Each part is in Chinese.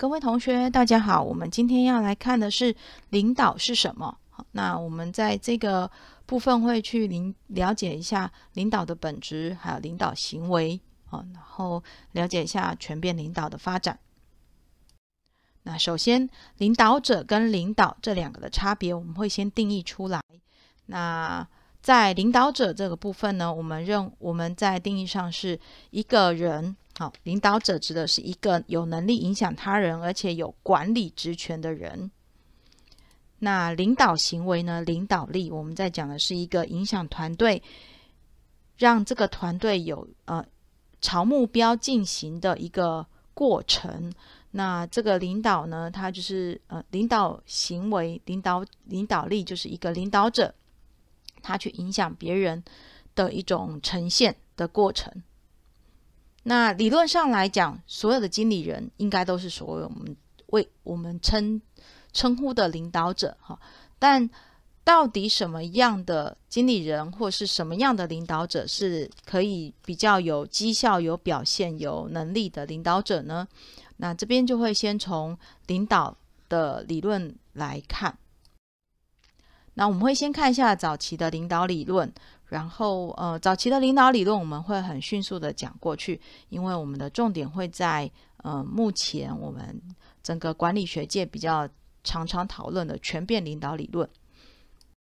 各位同学，大家好。我们今天要来看的是领导是什么。好，那我们在这个部分会去领了解一下领导的本质，还有领导行为好，然后了解一下全变领导的发展。那首先，领导者跟领导这两个的差别，我们会先定义出来。那在领导者这个部分呢，我们认我们在定义上是一个人。好，领导者指的是一个有能力影响他人，而且有管理职权的人。那领导行为呢？领导力，我们在讲的是一个影响团队，让这个团队有呃朝目标进行的一个过程。那这个领导呢，他就是呃领导行为、领导领导力，就是一个领导者，他去影响别人的一种呈现的过程。那理论上来讲，所有的经理人应该都是所谓我们为我们称称呼的领导者哈。但到底什么样的经理人或是什么样的领导者是可以比较有绩效、有表现、有能力的领导者呢？那这边就会先从领导的理论来看。那我们会先看一下早期的领导理论。然后，呃，早期的领导理论我们会很迅速的讲过去，因为我们的重点会在，呃，目前我们整个管理学界比较常常讨论的全变领导理论。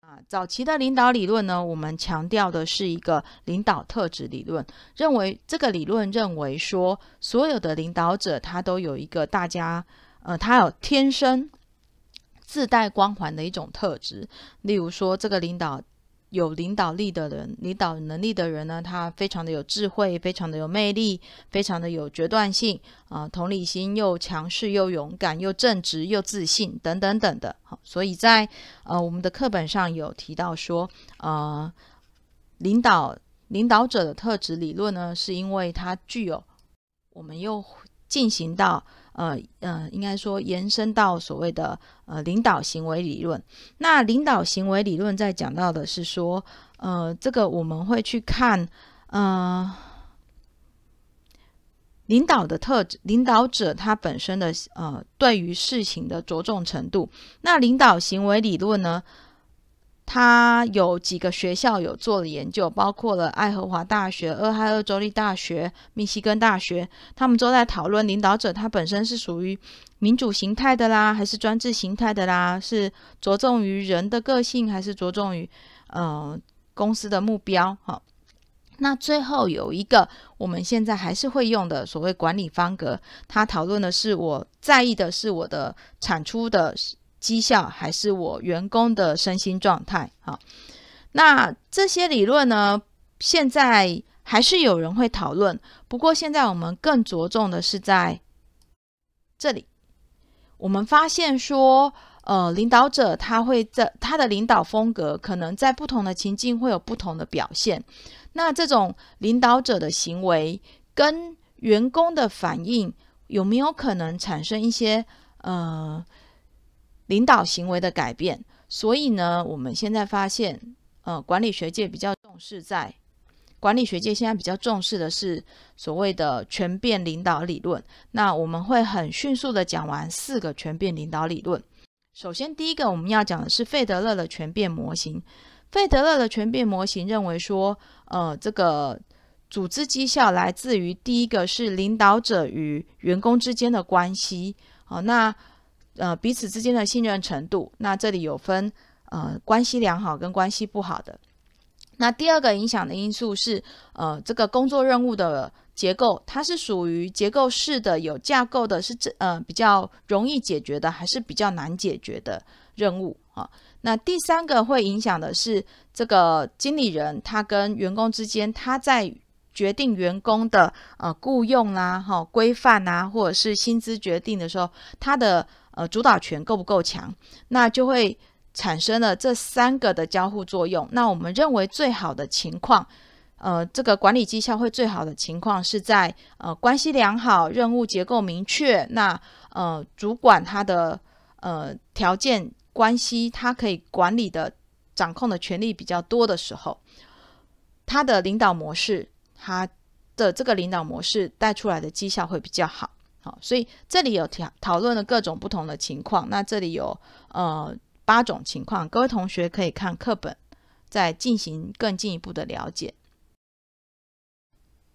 啊，早期的领导理论呢，我们强调的是一个领导特质理论，认为这个理论认为说，所有的领导者他都有一个大家，呃，他有天生自带光环的一种特质，例如说这个领导。有领导力的人，领导能力的人呢，他非常的有智慧，非常的有魅力，非常的有决断性啊，同理心又强势又勇敢又正直又自信等等等的。好，所以在呃我们的课本上有提到说，呃领导领导者的特质理论呢，是因为他具有我们又进行到。呃呃，应该说延伸到所谓的呃领导行为理论。那领导行为理论在讲到的是说，呃，这个我们会去看呃领导的特质，领导者他本身的呃对于事情的着重程度。那领导行为理论呢？他有几个学校有做了研究，包括了爱荷华大学、俄亥俄州立大学、密西根大学，他们都在讨论领导者他本身是属于民主形态的啦，还是专制形态的啦，是着重于人的个性，还是着重于呃公司的目标？好，那最后有一个我们现在还是会用的所谓管理方格，他讨论的是我在意的是我的产出的绩效还是我员工的身心状态好，那这些理论呢？现在还是有人会讨论。不过现在我们更着重的是在这里，我们发现说，呃，领导者他会在他的领导风格，可能在不同的情境会有不同的表现。那这种领导者的行为跟员工的反应，有没有可能产生一些呃？领导行为的改变，所以呢，我们现在发现，呃，管理学界比较重视在管理学界现在比较重视的是所谓的全变领导理论。那我们会很迅速的讲完四个全变领导理论。首先，第一个我们要讲的是费德勒的全变模型。费德勒的全变模型认为说，呃，这个组织绩效来自于第一个是领导者与员工之间的关系。呃，那。呃，彼此之间的信任程度，那这里有分，呃，关系良好跟关系不好的。那第二个影响的因素是，呃，这个工作任务的结构，它是属于结构式的、有架构的，是这呃比较容易解决的，还是比较难解决的任务啊？那第三个会影响的是，这个经理人他跟员工之间，他在决定员工的呃雇佣啦、哈规范啊，或者是薪资决定的时候，他的。呃，主导权够不够强，那就会产生了这三个的交互作用。那我们认为最好的情况，呃，这个管理绩效会最好的情况是在呃关系良好、任务结构明确、那呃主管他的呃条件关系，他可以管理的、掌控的权力比较多的时候，他的领导模式，他的这个领导模式带出来的绩效会比较好。好，所以这里有讨讨论了各种不同的情况。那这里有呃八种情况，各位同学可以看课本，再进行更进一步的了解。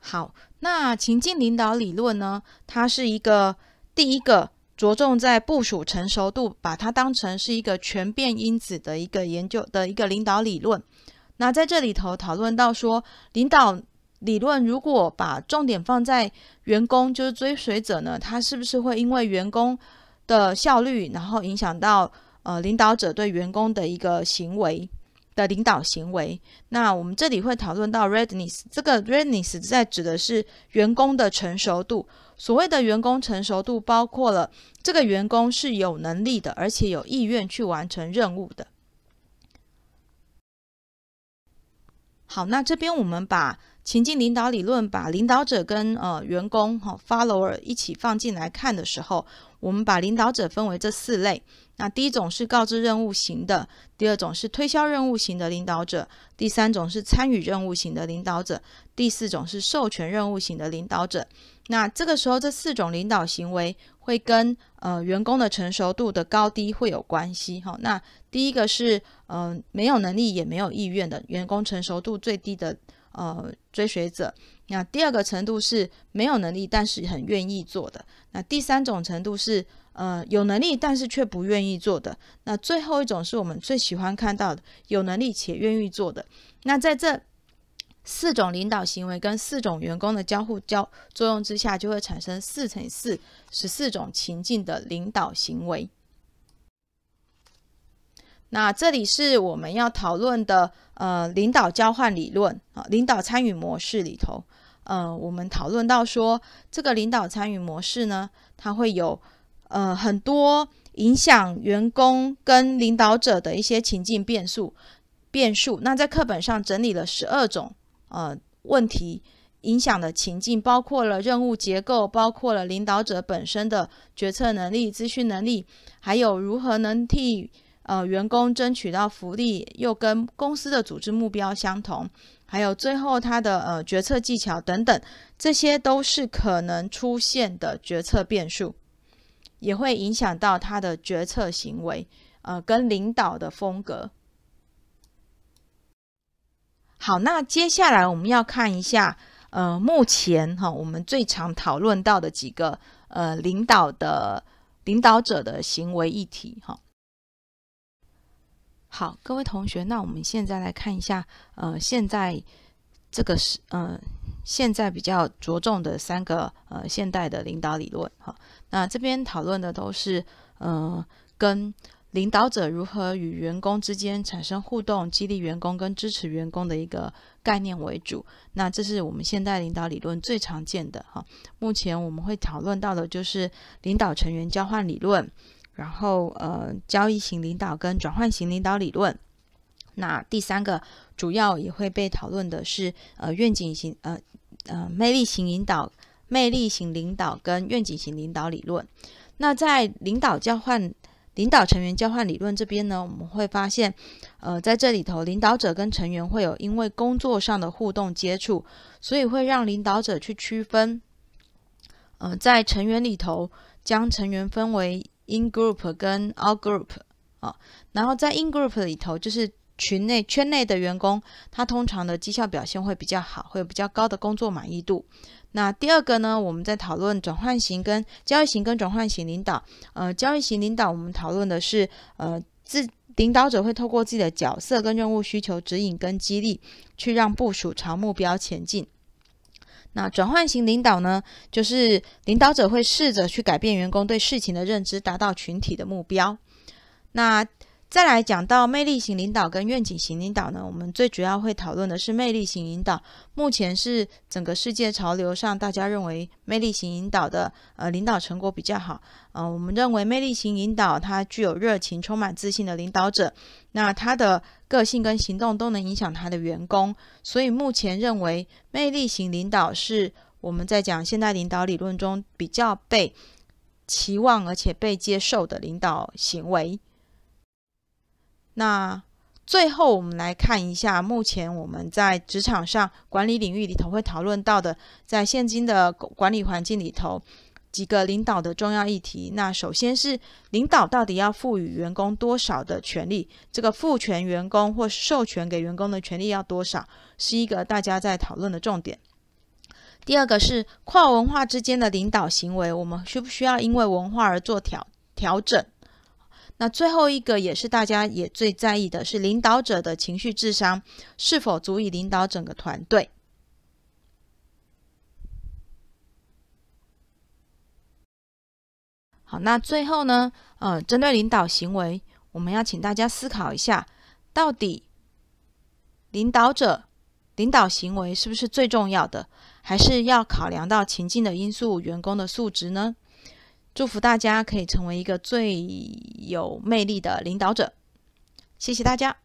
好，那情境领导理论呢，它是一个第一个着重在部署成熟度，把它当成是一个全变因子的一个研究的一个领导理论。那在这里头讨论到说领导。理论如果把重点放在员工，就是追随者呢，他是不是会因为员工的效率，然后影响到呃领导者对员工的一个行为的领导行为？那我们这里会讨论到 readiness，这个 readiness 在指的是员工的成熟度。所谓的员工成熟度，包括了这个员工是有能力的，而且有意愿去完成任务的。好，那这边我们把。情境领导理论把领导者跟呃员工哈 follower 一起放进来看的时候，我们把领导者分为这四类。那第一种是告知任务型的，第二种是推销任务型的领导者，第三种是参与任务型的领导者，第四种是授权任务型的领导者。那这个时候这四种领导行为会跟呃员工的成熟度的高低会有关系哈。那第一个是嗯没有能力也没有意愿的员工，成熟度最低的。呃，追随者。那第二个程度是没有能力，但是很愿意做的。那第三种程度是，呃，有能力，但是却不愿意做的。那最后一种是我们最喜欢看到的，有能力且愿意做的。那在这四种领导行为跟四种员工的交互交作用之下，就会产生四乘四十四种情境的领导行为。那这里是我们要讨论的，呃，领导交换理论啊，领导参与模式里头，呃，我们讨论到说，这个领导参与模式呢，它会有，呃，很多影响员工跟领导者的一些情境变数变数。那在课本上整理了十二种，呃，问题影响的情境，包括了任务结构，包括了领导者本身的决策能力、资讯能力，还有如何能替。呃，员工争取到福利又跟公司的组织目标相同，还有最后他的呃决策技巧等等，这些都是可能出现的决策变数，也会影响到他的决策行为，呃，跟领导的风格。好，那接下来我们要看一下，呃，目前哈我们最常讨论到的几个呃领导的领导者的行为议题哈。好，各位同学，那我们现在来看一下，呃，现在这个是，呃，现在比较着重的三个呃现代的领导理论哈。那这边讨论的都是，呃，跟领导者如何与员工之间产生互动，激励员工跟支持员工的一个概念为主。那这是我们现代领导理论最常见的哈。目前我们会讨论到的就是领导成员交换理论。然后，呃，交易型领导跟转换型领导理论。那第三个主要也会被讨论的是，呃，愿景型、呃呃，魅力型领导、魅力型领导跟愿景型领导理论。那在领导交换、领导成员交换理论这边呢，我们会发现，呃，在这里头，领导者跟成员会有因为工作上的互动接触，所以会让领导者去区分，呃，在成员里头将成员分为。In group 跟 out group 啊，然后在 in group 里头，就是群内圈内的员工，他通常的绩效表现会比较好，会有比较高的工作满意度。那第二个呢，我们在讨论转换型跟交易型跟转换型领导，呃，交易型领导我们讨论的是，呃，自领导者会透过自己的角色跟任务需求指引跟激励，去让部署朝目标前进。那转换型领导呢？就是领导者会试着去改变员工对事情的认知，达到群体的目标。那再来讲到魅力型领导跟愿景型领导呢，我们最主要会讨论的是魅力型领导。目前是整个世界潮流上，大家认为魅力型领导的呃领导成果比较好。嗯，我们认为魅力型领导他具有热情、充满自信的领导者，那他的个性跟行动都能影响他的员工。所以目前认为魅力型领导是我们在讲现代领导理论中比较被期望而且被接受的领导行为。那最后，我们来看一下目前我们在职场上管理领域里头会讨论到的，在现今的管理环境里头几个领导的重要议题。那首先是领导到底要赋予员工多少的权利，这个赋权员工或授权给员工的权利要多少，是一个大家在讨论的重点。第二个是跨文化之间的领导行为，我们需不需要因为文化而做调调整？那最后一个也是大家也最在意的是领导者的情绪智商是否足以领导整个团队？好，那最后呢？呃，针对领导行为，我们要请大家思考一下，到底领导者领导行为是不是最重要的？还是要考量到情境的因素、员工的素质呢？祝福大家可以成为一个最有魅力的领导者。谢谢大家。